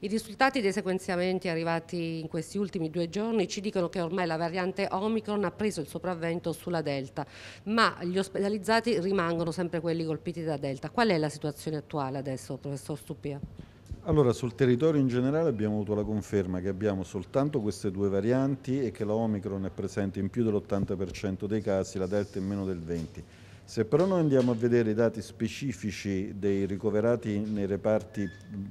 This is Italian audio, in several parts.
I risultati dei sequenziamenti arrivati in questi ultimi due giorni ci dicono che ormai la variante Omicron ha preso il sopravvento sulla Delta, ma gli ospedalizzati rimangono sempre quelli colpiti da Delta. Qual è la situazione attuale adesso, professor Stupia? Allora, sul territorio in generale abbiamo avuto la conferma che abbiamo soltanto queste due varianti e che la Omicron è presente in più dell'80% dei casi, la Delta in meno del 20%. Se però noi andiamo a vedere i dati specifici dei ricoverati nei reparti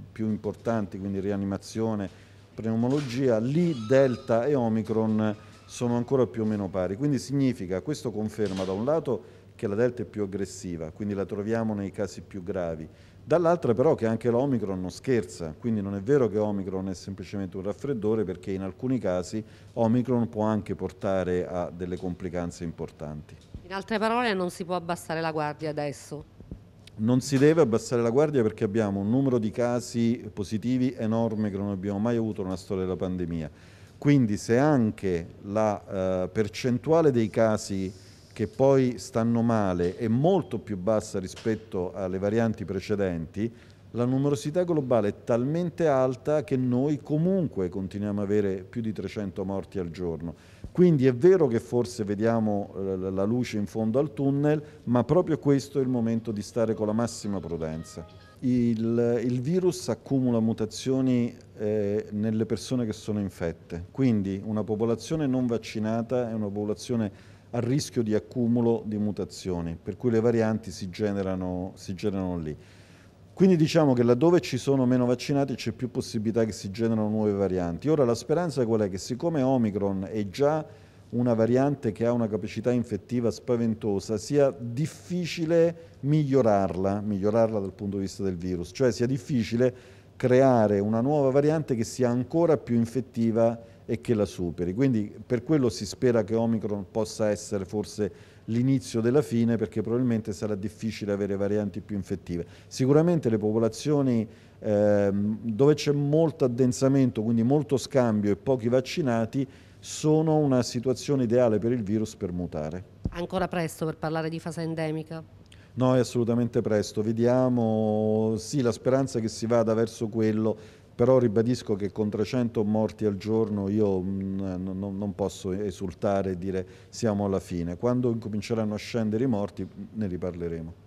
più importanti, quindi rianimazione, pneumologia, lì Delta e Omicron sono ancora più o meno pari. Quindi significa, questo conferma da un lato che la Delta è più aggressiva, quindi la troviamo nei casi più gravi, dall'altra però che anche l'Omicron non scherza, quindi non è vero che Omicron è semplicemente un raffreddore perché in alcuni casi Omicron può anche portare a delle complicanze importanti. In altre parole non si può abbassare la guardia adesso? Non si deve abbassare la guardia perché abbiamo un numero di casi positivi enorme che non abbiamo mai avuto nella storia della pandemia. Quindi se anche la eh, percentuale dei casi che poi stanno male è molto più bassa rispetto alle varianti precedenti, la numerosità globale è talmente alta che noi comunque continuiamo a avere più di 300 morti al giorno. Quindi è vero che forse vediamo eh, la luce in fondo al tunnel, ma proprio questo è il momento di stare con la massima prudenza. Il, il virus accumula mutazioni eh, nelle persone che sono infette, quindi una popolazione non vaccinata è una popolazione a rischio di accumulo di mutazioni, per cui le varianti si generano, si generano lì. Quindi diciamo che laddove ci sono meno vaccinati c'è più possibilità che si generano nuove varianti. Ora la speranza qual è? Che siccome Omicron è già una variante che ha una capacità infettiva spaventosa, sia difficile migliorarla, migliorarla dal punto di vista del virus, cioè sia difficile creare una nuova variante che sia ancora più infettiva e che la superi. Quindi per quello si spera che Omicron possa essere forse l'inizio della fine perché probabilmente sarà difficile avere varianti più infettive. Sicuramente le popolazioni eh, dove c'è molto addensamento, quindi molto scambio e pochi vaccinati, sono una situazione ideale per il virus per mutare. Ancora presto per parlare di fase endemica? No, è assolutamente presto. Vediamo, sì, la speranza che si vada verso quello però ribadisco che con 300 morti al giorno io mm, non posso esultare e dire siamo alla fine. Quando incominceranno a scendere i morti ne riparleremo.